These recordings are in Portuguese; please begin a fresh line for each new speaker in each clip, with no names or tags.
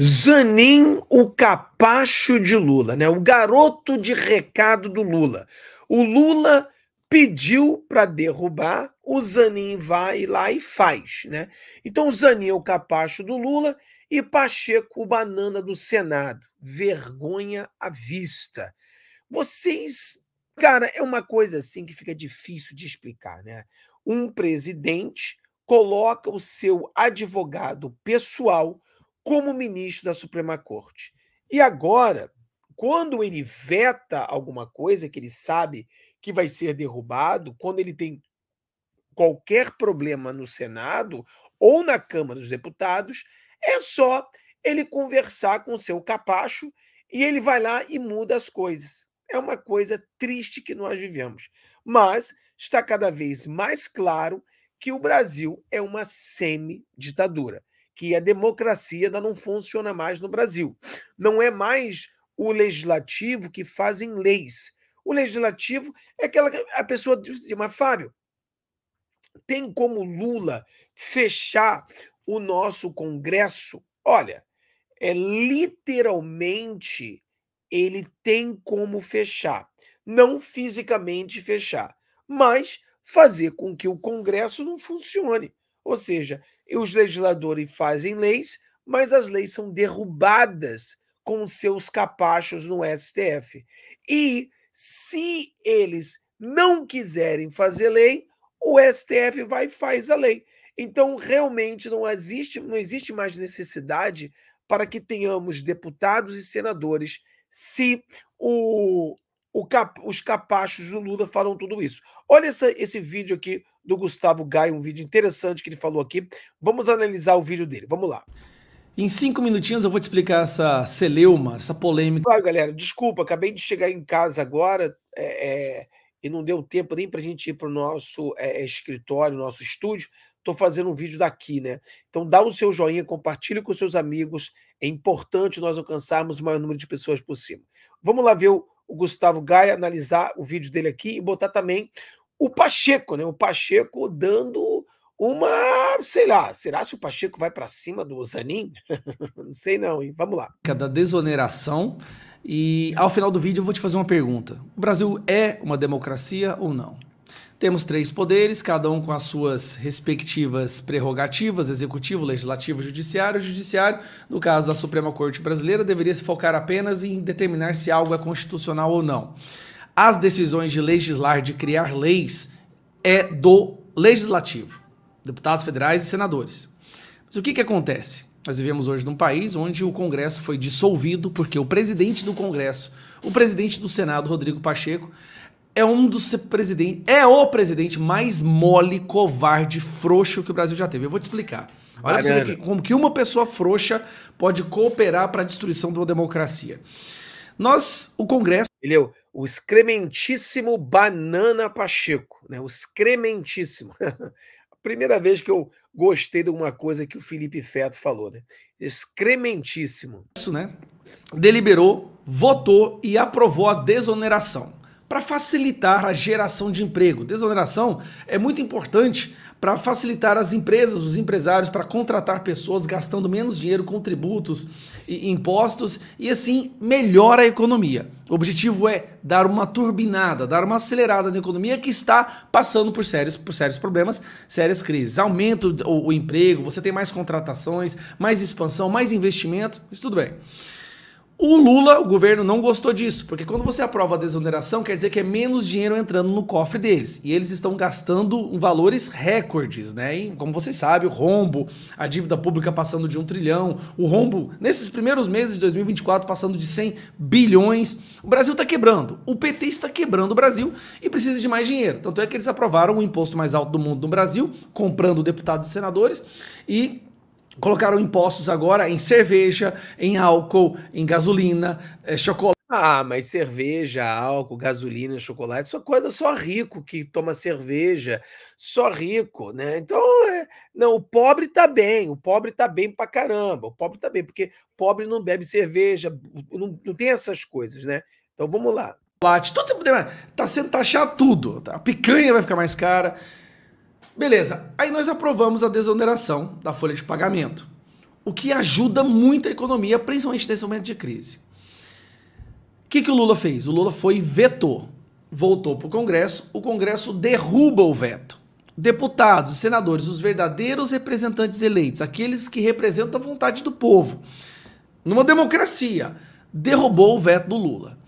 Zanin, o capacho de Lula, né? o garoto de recado do Lula. O Lula pediu para derrubar, o Zanin vai lá e faz, né? Então o Zanin é o capacho do Lula e Pacheco o banana do Senado. Vergonha à vista. Vocês, cara, é uma coisa assim que fica difícil de explicar, né? Um presidente coloca o seu advogado pessoal como ministro da Suprema Corte. E agora, quando ele veta alguma coisa que ele sabe que vai ser derrubado, quando ele tem qualquer problema no Senado ou na Câmara dos Deputados, é só ele conversar com seu capacho e ele vai lá e muda as coisas. É uma coisa triste que nós vivemos. Mas está cada vez mais claro que o Brasil é uma semi-ditadura que a democracia ainda não funciona mais no Brasil. Não é mais o legislativo que fazem leis. O legislativo é aquela a pessoa diz, assim, mas Fábio, tem como Lula fechar o nosso Congresso? Olha, é literalmente ele tem como fechar, não fisicamente fechar, mas fazer com que o Congresso não funcione. Ou seja, e os legisladores fazem leis, mas as leis são derrubadas com seus capachos no STF. E se eles não quiserem fazer lei, o STF vai e faz a lei. Então, realmente, não existe, não existe mais necessidade para que tenhamos deputados e senadores se o, o cap, os capachos do Lula falam tudo isso. Olha essa, esse vídeo aqui do Gustavo Gai, um vídeo interessante que ele falou aqui. Vamos analisar o vídeo dele, vamos lá. Em cinco minutinhos eu vou te explicar essa celeuma, essa polêmica. Claro, galera, desculpa, acabei de chegar em casa agora é, é, e não deu tempo nem para a gente ir para o nosso é, é, escritório, nosso estúdio. Estou fazendo um vídeo daqui, né? Então dá o seu joinha, compartilhe com seus amigos. É importante nós alcançarmos o maior número de pessoas possível. Vamos lá ver o, o Gustavo Gaia analisar o vídeo dele aqui e botar também o Pacheco, né? O Pacheco dando uma, sei lá, será se o Pacheco vai para cima do Zanin? não sei não, hein? Vamos lá. Cada desoneração e ao final do vídeo eu vou te fazer uma pergunta. O Brasil é uma democracia ou não? Temos três poderes, cada um com as suas respectivas prerrogativas, executivo, legislativo, judiciário. O judiciário, no caso da Suprema Corte Brasileira, deveria se focar apenas em determinar se algo é constitucional ou não as decisões de legislar, de criar leis, é do legislativo, deputados federais e senadores. Mas o que, que acontece? Nós vivemos hoje num país onde o Congresso foi dissolvido porque o presidente do Congresso, o presidente do Senado, Rodrigo Pacheco, é um dos presidentes, é o presidente mais mole, covarde, frouxo que o Brasil já teve. Eu vou te explicar. Olha pra você ver como que uma pessoa frouxa pode cooperar para a destruição de uma democracia. Nós, o Congresso. Ele é o o excrementíssimo Banana Pacheco, né? O excrementíssimo. primeira vez que eu gostei de uma coisa que o Felipe Feto falou, né? Excrementíssimo. Isso, né? Deliberou, votou e aprovou a desoneração para facilitar a geração de emprego. Desoneração é muito importante para facilitar as empresas, os empresários, para contratar pessoas gastando menos dinheiro com tributos e impostos e assim melhora a economia. O objetivo é dar uma turbinada, dar uma acelerada na economia que está passando por sérios, por sérios problemas, sérias crises. Aumento o, o emprego, você tem mais contratações, mais expansão, mais investimento, isso tudo bem. O Lula, o governo, não gostou disso, porque quando você aprova a desoneração, quer dizer que é menos dinheiro entrando no cofre deles. E eles estão gastando valores recordes, né? E, como vocês sabem, o rombo, a dívida pública passando de um trilhão, o rombo, nesses primeiros meses de 2024, passando de 100 bilhões. O Brasil está quebrando. O PT está quebrando o Brasil e precisa de mais dinheiro. Tanto é que eles aprovaram o imposto mais alto do mundo no Brasil, comprando deputados e senadores, e colocaram impostos agora em cerveja, em álcool, em gasolina, é, chocolate. Ah, mas cerveja, álcool, gasolina, chocolate, isso é coisa só rico que toma cerveja, só rico, né? Então, é, não, o pobre tá bem, o pobre tá bem pra caramba, o pobre tá bem, porque pobre não bebe cerveja, não, não tem essas coisas, né? Então, vamos lá. Chocolate, tudo você puder, tá sendo taxado tudo, tá? A picanha vai ficar mais cara, Beleza, aí nós aprovamos a desoneração da folha de pagamento, o que ajuda muito a economia, principalmente nesse momento de crise. O que, que o Lula fez? O Lula foi e vetou. Voltou para o Congresso, o Congresso derruba o veto. Deputados, senadores, os verdadeiros representantes eleitos, aqueles que representam a vontade do povo, numa democracia, derrubou o veto do Lula.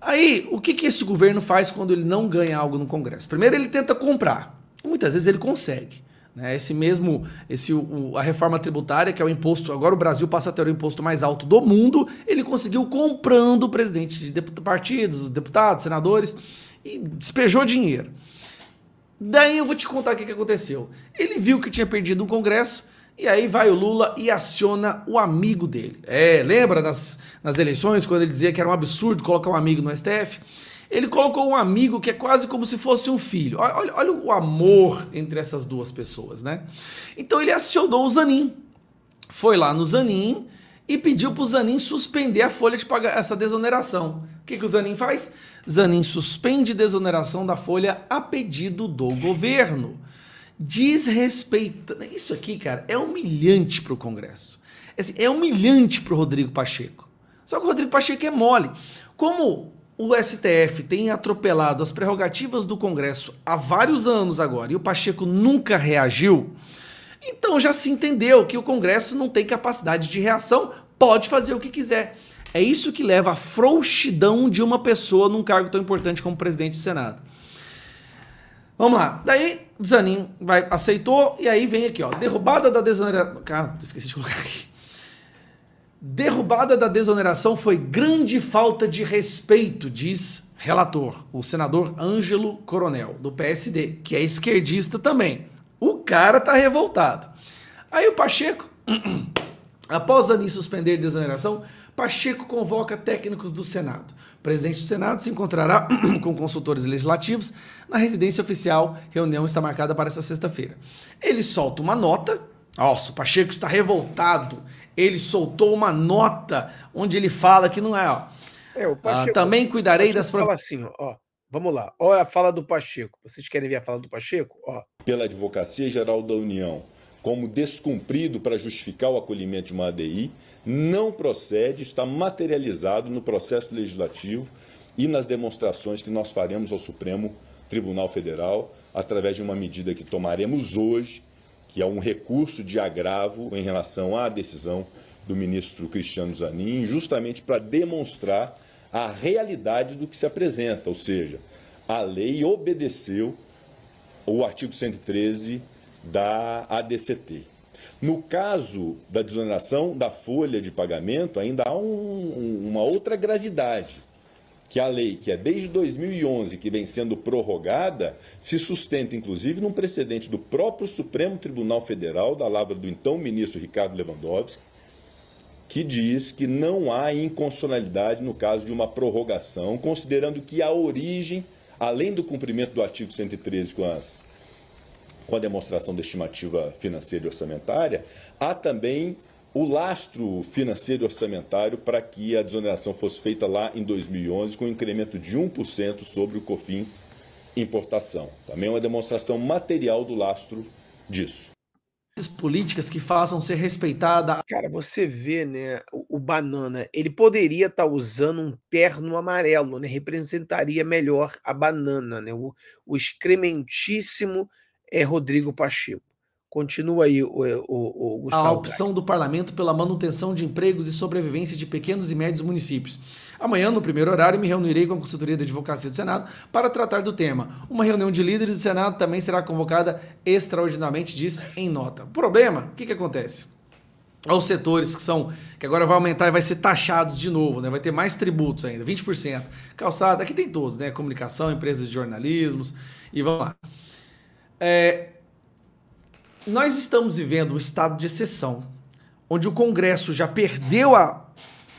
Aí, o que, que esse governo faz quando ele não ganha algo no Congresso? Primeiro, ele tenta comprar muitas vezes ele consegue. Né? Esse mesmo, esse, o, a reforma tributária, que é o imposto, agora o Brasil passa a ter o imposto mais alto do mundo, ele conseguiu comprando presidentes de deput partidos, deputados, senadores, e despejou dinheiro. Daí eu vou te contar o que, que aconteceu. Ele viu que tinha perdido um Congresso, e aí vai o Lula e aciona o amigo dele. É, lembra nas, nas eleições, quando ele dizia que era um absurdo colocar um amigo no STF? Ele colocou um amigo que é quase como se fosse um filho. Olha, olha, o amor entre essas duas pessoas, né? Então ele acionou o Zanin. Foi lá no Zanin e pediu para o Zanin suspender a folha de pagar essa desoneração. O que, que o Zanin faz? Zanin suspende desoneração da folha a pedido do governo. Desrespeitando. Isso aqui, cara, é humilhante para o Congresso. É, assim, é humilhante para o Rodrigo Pacheco. Só que o Rodrigo Pacheco é mole. Como o STF tem atropelado as prerrogativas do Congresso há vários anos agora e o Pacheco nunca reagiu, então já se entendeu que o Congresso não tem capacidade de reação, pode fazer o que quiser. É isso que leva à frouxidão de uma pessoa num cargo tão importante como presidente do Senado. Vamos lá. Daí, Zanin vai, aceitou, e aí vem aqui, ó. Derrubada da desoneração. Cara, esqueci de colocar aqui derrubada da desoneração foi grande falta de respeito, diz relator, o senador Ângelo Coronel, do PSD, que é esquerdista também. O cara tá revoltado. Aí o Pacheco, após a suspender a desoneração, Pacheco convoca técnicos do Senado. O presidente do Senado se encontrará com consultores legislativos na residência oficial. Reunião está marcada para essa sexta-feira. Ele solta uma nota nossa, o Pacheco está revoltado. Ele soltou uma nota onde ele fala que não é, ó. É, o ah, Pacheco, ah, também cuidarei das prov... fala assim, ó. Vamos lá. Olha a fala do Pacheco. Vocês querem ver a fala do Pacheco? Ó. Pela Advocacia
Geral da União, como descumprido para justificar o acolhimento de uma ADI, não procede, está materializado no processo legislativo e nas demonstrações que nós faremos ao Supremo Tribunal Federal através de uma medida que tomaremos hoje que é um recurso de agravo em relação à decisão do ministro Cristiano Zanin, justamente para demonstrar a realidade do que se apresenta, ou seja, a lei obedeceu o artigo 113 da ADCT. No caso da desoneração da folha de pagamento, ainda há um, uma outra gravidade que a lei, que é desde 2011 que vem sendo prorrogada, se sustenta inclusive num precedente do próprio Supremo Tribunal Federal, da lavra do então ministro Ricardo Lewandowski, que diz que não há inconstitucionalidade no caso de uma prorrogação, considerando que a origem, além do cumprimento do artigo 113 com as com a demonstração da estimativa financeira e orçamentária, há também o lastro financeiro e orçamentário para que a desoneração fosse feita lá em 2011, com um incremento de 1% sobre o COFINS importação. Também é uma demonstração material do lastro disso.
Políticas que façam ser respeitada. Cara, você vê, né? O, o banana, ele poderia estar tá usando um terno amarelo, né? Representaria melhor a banana, né? O, o excrementíssimo é Rodrigo Pacheco. Continua aí o, eh, o, o, Gustavo. A opção do parlamento pela manutenção de empregos e sobrevivência de pequenos e médios municípios. Amanhã, no primeiro horário, me reunirei com a consultoria da advocacia do Senado para tratar do tema. Uma reunião de líderes do Senado também será convocada extraordinariamente, diz em nota. Problema, o que, que acontece? aos setores que são que agora vai aumentar e vai ser taxados de novo, né? Vai ter mais tributos ainda, 20%. Calçada, aqui tem todos, né? Comunicação, empresas de jornalismo e vamos lá. É, nós estamos vivendo um estado de exceção, onde o Congresso já perdeu a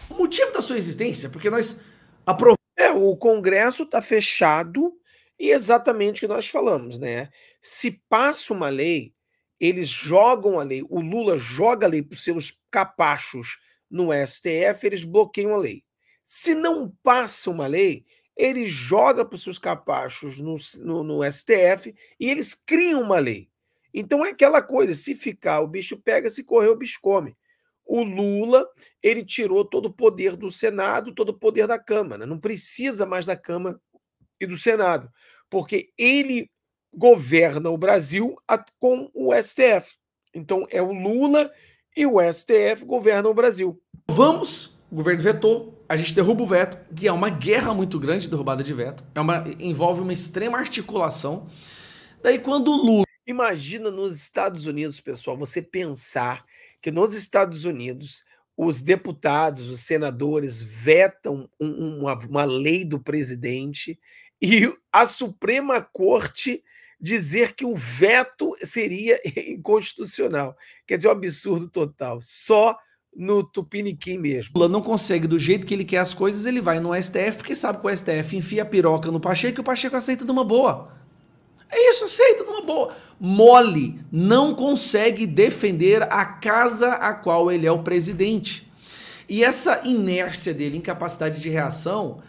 o motivo da sua existência, porque nós aprovamos. É, o Congresso está fechado e exatamente o que nós falamos, né? Se passa uma lei, eles jogam a lei, o Lula joga a lei para os seus capachos no STF, eles bloqueiam a lei. Se não passa uma lei, ele joga para os seus capachos no, no, no STF e eles criam uma lei. Então é aquela coisa, se ficar o bicho pega, se correr o bicho come. O Lula, ele tirou todo o poder do Senado, todo o poder da Câmara, não precisa mais da Câmara e do Senado, porque ele governa o Brasil com o STF. Então é o Lula e o STF governam o Brasil. Vamos, o governo vetou, a gente derruba o veto, que é uma guerra muito grande derrubada de veto, é uma, envolve uma extrema articulação. Daí quando o Lula Imagina nos Estados Unidos, pessoal, você pensar que nos Estados Unidos os deputados, os senadores vetam uma, uma lei do presidente e a Suprema Corte dizer que o veto seria inconstitucional. Quer dizer, um absurdo total. Só no Tupiniquim mesmo. Lula não consegue do jeito que ele quer as coisas, ele vai no STF, porque sabe que o STF enfia a piroca no Pacheco e o Pacheco aceita de uma boa. É isso, aceita numa boa. Mole não consegue defender a casa a qual ele é o presidente. E essa inércia dele, incapacidade de reação,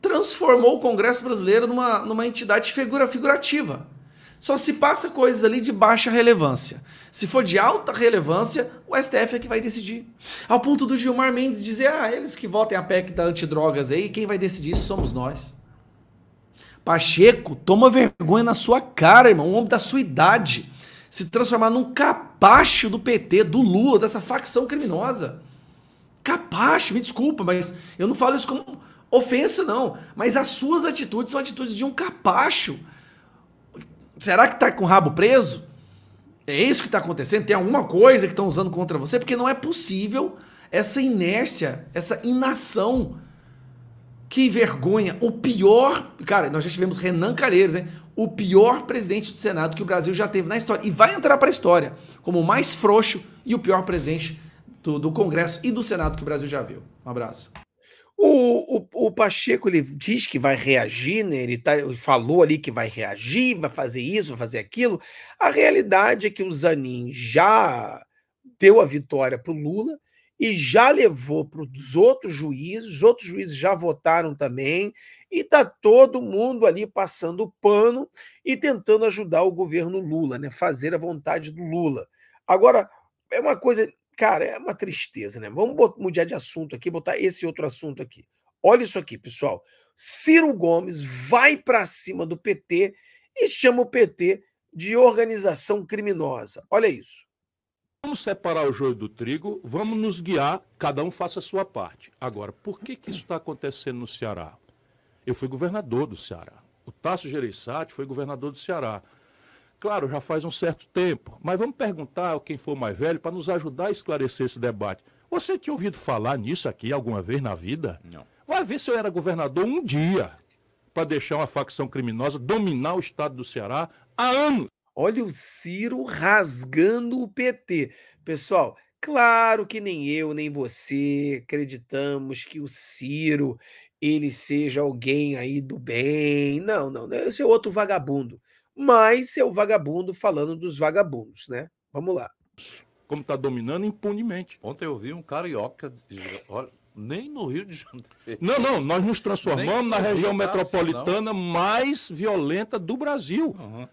transformou o Congresso brasileiro numa, numa entidade figura, figurativa. Só se passa coisas ali de baixa relevância. Se for de alta relevância, o STF é que vai decidir. Ao ponto do Gilmar Mendes dizer: ah, eles que votem a PEC da antidrogas aí, quem vai decidir isso somos nós. Pacheco, toma vergonha na sua cara, irmão. Um homem da sua idade se transformar num capacho do PT, do Lula, dessa facção criminosa. Capacho, me desculpa, mas eu não falo isso como ofensa, não. Mas as suas atitudes são atitudes de um capacho. Será que tá com o rabo preso? É isso que está acontecendo? Tem alguma coisa que estão usando contra você? Porque não é possível essa inércia, essa inação que vergonha! O pior. Cara, nós já tivemos Renan Calheiros, hein? O pior presidente do Senado que o Brasil já teve na história. E vai entrar para a história como o mais frouxo e o pior presidente do, do, Congresso e do Senado que o Brasil já viu. Um abraço. O, o, o Pacheco ele diz que vai reagir, né? Ele tá, falou ali que vai reagir, vai fazer isso, vai fazer aquilo. A realidade é que o Zanin já deu a vitória para o Lula e já levou para os outros juízes, os outros juízes já votaram também, e está todo mundo ali passando o pano e tentando ajudar o governo Lula, né? fazer a vontade do Lula. Agora, é uma coisa, cara, é uma tristeza, né? Vamos mudar de assunto aqui, botar esse outro assunto aqui. Olha isso aqui, pessoal. Ciro Gomes vai para cima do PT e chama o PT de organização criminosa. Olha isso
vamos separar o joio do trigo, vamos nos guiar, cada um faça a sua parte. Agora, por que, que isso está acontecendo no Ceará? Eu fui governador do Ceará. O Tasso Gereissati foi governador do Ceará. Claro, já faz um certo tempo, mas vamos perguntar a quem for mais velho para nos ajudar a esclarecer esse debate. Você tinha ouvido falar nisso aqui alguma vez na vida? Não. Vai ver se eu era governador um dia para
deixar uma facção criminosa dominar o estado do Ceará há anos. Olha o Ciro rasgando o PT. Pessoal, claro que nem eu, nem você acreditamos que o Ciro ele seja alguém aí do bem. Não, não, não. Esse é outro vagabundo. Mas é o vagabundo falando dos vagabundos, né? Vamos lá.
Como está dominando impunemente. Ontem eu vi um carioca. Nem no Rio de Janeiro. Não, não, nós nos transformamos na região tá assim, metropolitana mais violenta do Brasil. Uhum.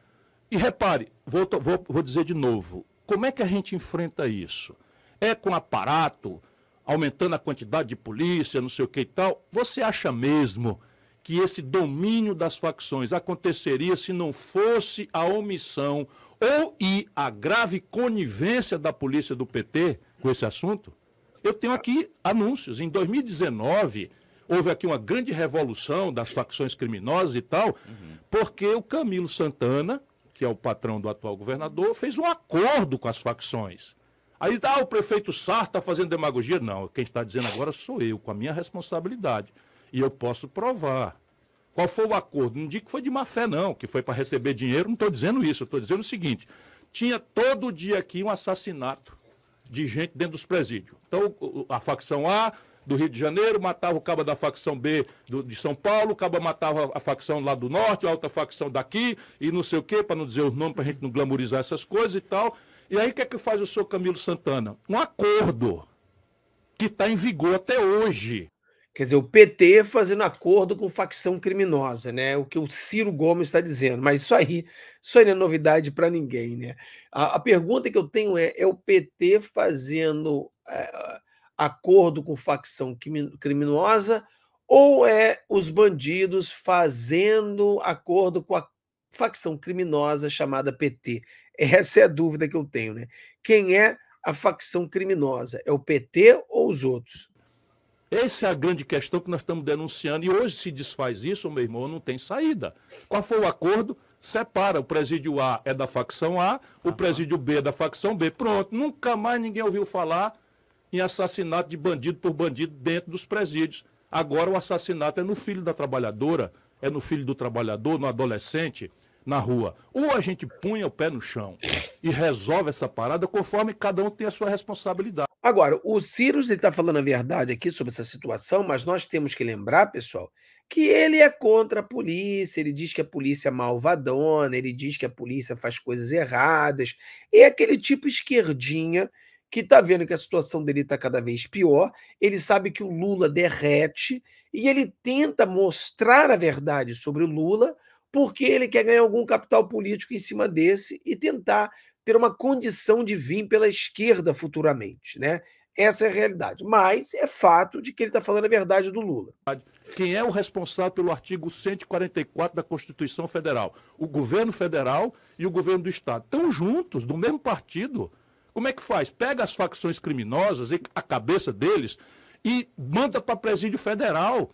E repare, vou, vou, vou dizer de novo, como é que a gente enfrenta isso? É com aparato, aumentando a quantidade de polícia, não sei o que e tal. Você acha mesmo que esse domínio das facções aconteceria se não fosse a omissão ou e a grave conivência da polícia do PT com esse assunto? Eu tenho aqui anúncios. Em 2019, houve aqui uma grande revolução das facções criminosas e tal, uhum. porque o Camilo Santana que é o patrão do atual governador, fez um acordo com as facções. Aí, ah, o prefeito Sar está fazendo demagogia. Não, quem está dizendo agora sou eu, com a minha responsabilidade. E eu posso provar. Qual foi o acordo? Não digo que foi de má fé, não, que foi para receber dinheiro. Não estou dizendo isso, estou dizendo o seguinte: tinha todo dia aqui um assassinato de gente dentro dos presídios. Então, a facção A do Rio de Janeiro, matava o cabo da facção B do, de São Paulo, o cabo matava a facção lá do norte, a outra facção daqui, e não sei o quê, para não dizer os nomes, para a gente não glamorizar essas coisas
e tal. E aí o que é que faz o senhor Camilo Santana? Um acordo que está em vigor até hoje. Quer dizer, o PT fazendo acordo com facção criminosa, né? O que o Ciro Gomes está dizendo. Mas isso aí, isso aí não é novidade para ninguém, né? A, a, pergunta que eu tenho é: é o PT fazendo. É, acordo com facção criminosa ou é os bandidos fazendo acordo com a facção criminosa chamada PT? Essa é a dúvida que eu tenho, né? Quem é a facção criminosa? É o PT ou os outros? Essa é a grande questão que nós estamos denunciando. E hoje se desfaz isso, meu irmão, não
tem saída. Qual foi o acordo? Separa. O presídio A é da facção A, o presídio B é da facção B. Pronto, nunca mais ninguém ouviu falar em assassinato de bandido por bandido dentro dos presídios. Agora o assassinato é no filho da trabalhadora, é no filho do trabalhador, no adolescente, na rua. Ou a gente punha o pé no chão e
resolve essa parada conforme cada um tem a sua responsabilidade. Agora, o Ciro está falando a verdade aqui sobre essa situação, mas nós temos que lembrar, pessoal, que ele é contra a polícia, ele diz que a polícia é malvadona, ele diz que a polícia faz coisas erradas, é aquele tipo esquerdinha que está vendo que a situação dele está cada vez pior, ele sabe que o Lula derrete e ele tenta mostrar a verdade sobre o Lula porque ele quer ganhar algum capital político em cima desse e tentar ter uma condição de vir pela esquerda futuramente, né? Essa é a realidade. Mas é fato de que ele está falando a verdade do Lula. Quem é o responsável pelo artigo 144
da Constituição Federal? O governo federal e o governo do Estado. Estão juntos, do mesmo partido. Como é que faz? Pega as facções criminosas e a cabeça deles e manda para presídio federal.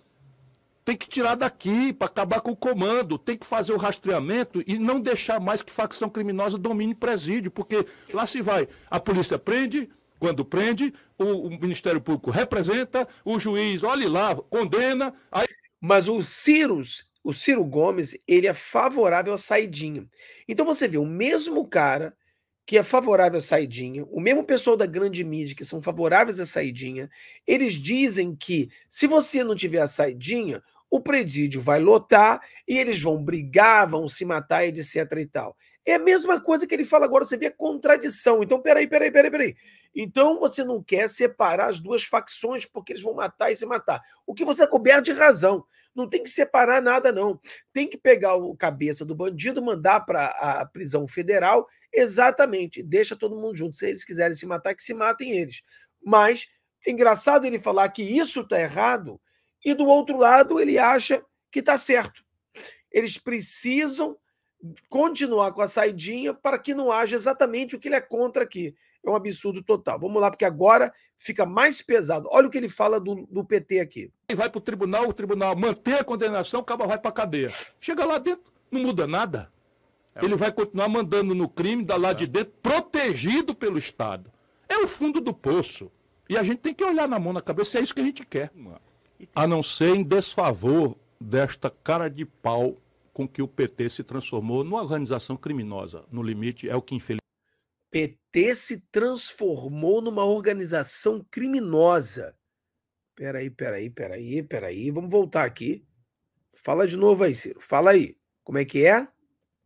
Tem que tirar daqui para acabar com o comando, tem que fazer o rastreamento e não deixar mais que facção criminosa domine presídio, porque lá se vai. A polícia prende, quando prende, o, o Ministério Público
representa, o juiz, olhe lá, condena. Aí... Mas o Ciro, o Ciro Gomes, ele é favorável à saidinha. Então você vê o mesmo cara que é favorável à saidinha, o mesmo pessoal da grande mídia que são favoráveis à saidinha, eles dizem que se você não tiver a saidinha, o presídio vai lotar e eles vão brigar, vão se matar, etc e tal. É a mesma coisa que ele fala agora, você vê a contradição. Então, peraí, peraí, peraí, peraí. Então, você não quer separar as duas facções, porque eles vão matar e se matar. O que você é coberto de razão. Não tem que separar nada, não. Tem que pegar o cabeça do bandido, mandar para a prisão federal, exatamente. Deixa todo mundo junto. Se eles quiserem se matar, que se matem eles. Mas, é engraçado ele falar que isso está errado, e do outro lado, ele acha que está certo. Eles precisam continuar com a saidinha para que não haja exatamente o que ele é contra aqui. É um absurdo total. Vamos lá, porque agora fica mais pesado. Olha o que ele fala do, do PT aqui. Vai para o tribunal, o tribunal
mantém a condenação, o cabo vai para a cadeia. Chega lá dentro, não muda nada. É. Ele vai continuar mandando no crime, da lá é. de dentro, protegido pelo Estado. É o fundo do poço. E a gente tem que olhar na mão na cabeça se é isso que a gente quer. A não ser em desfavor desta cara de pau com que o PT se transformou numa organização criminosa. No limite, é o que infelizmente.
PT se transformou numa organização criminosa. Peraí, peraí, peraí, peraí. Vamos voltar aqui. Fala de novo aí, Ciro. Fala aí. Como é que é?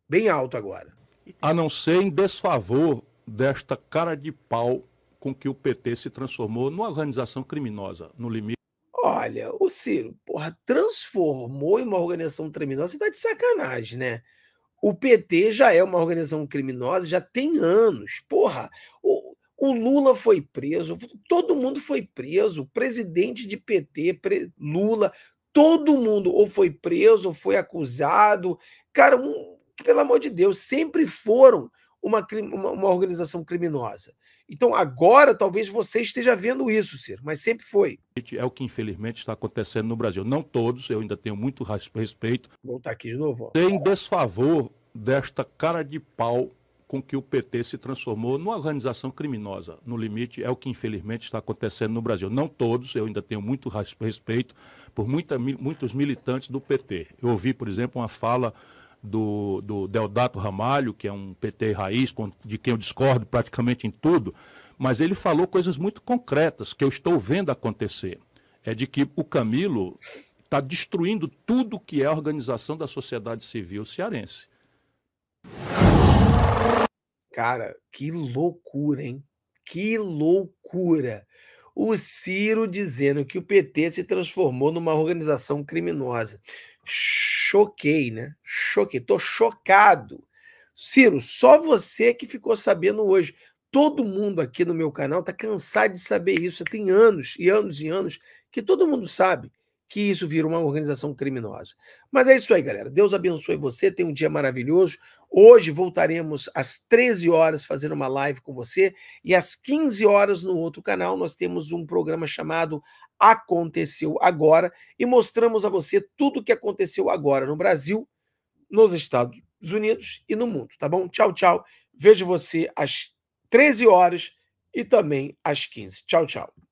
Bem alto agora.
A não ser em desfavor desta cara de pau com que o PT se transformou numa organização criminosa.
No limite. Olha, o Ciro, porra, transformou em uma organização criminosa, você tá de sacanagem, né? O PT já é uma organização criminosa, já tem anos. Porra, o, o Lula foi preso, todo mundo foi preso, o presidente de PT, pre, Lula, todo mundo ou foi preso, ou foi acusado. Cara, um, pelo amor de Deus, sempre foram uma, uma, uma organização criminosa. Então, agora talvez você esteja vendo isso, Ciro, mas sempre foi.
É o que infelizmente está acontecendo no Brasil. Não todos, eu ainda tenho muito respeito.
Vou voltar aqui de novo. Tem
desfavor desta cara de pau com que o PT se transformou numa organização criminosa. No limite, é o que infelizmente está acontecendo no Brasil. Não todos, eu ainda tenho muito respeito por muita, muitos militantes do PT. Eu ouvi, por exemplo, uma fala do, do Deodato Ramalho, que é um PT raiz, de quem eu discordo praticamente em tudo, mas ele falou coisas muito concretas que eu estou vendo acontecer. É de que o Camilo está destruindo tudo que é a organização da sociedade civil cearense.
Cara, que loucura, hein? Que loucura! O Ciro dizendo que o PT se transformou numa organização criminosa choquei, né? Choquei, tô chocado. Ciro, só você que ficou sabendo hoje. Todo mundo aqui no meu canal tá cansado de saber isso. Tem anos e anos e anos que todo mundo sabe que isso vira uma organização criminosa. Mas é isso aí, galera. Deus abençoe você. Tenha um dia maravilhoso. Hoje voltaremos às 13 horas fazendo uma live com você e às 15 horas no outro canal nós temos um programa chamado aconteceu agora e mostramos a você tudo o que aconteceu agora no Brasil, nos Estados Unidos e no mundo, tá bom? Tchau, tchau. Vejo você às 13 horas e também às 15. Tchau, tchau.